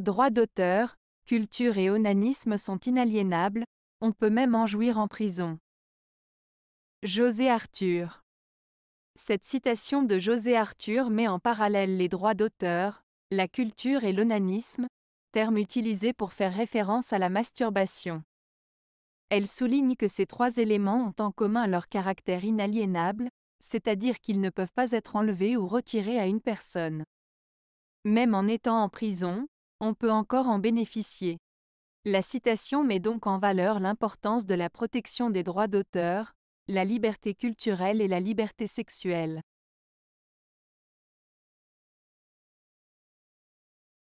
Droits d'auteur, culture et onanisme sont inaliénables, on peut même en jouir en prison. José Arthur Cette citation de José Arthur met en parallèle les droits d'auteur, la culture et l'onanisme, terme utilisé pour faire référence à la masturbation. Elle souligne que ces trois éléments ont en commun leur caractère inaliénable, c'est-à-dire qu'ils ne peuvent pas être enlevés ou retirés à une personne. Même en étant en prison, on peut encore en bénéficier. La citation met donc en valeur l'importance de la protection des droits d'auteur, la liberté culturelle et la liberté sexuelle.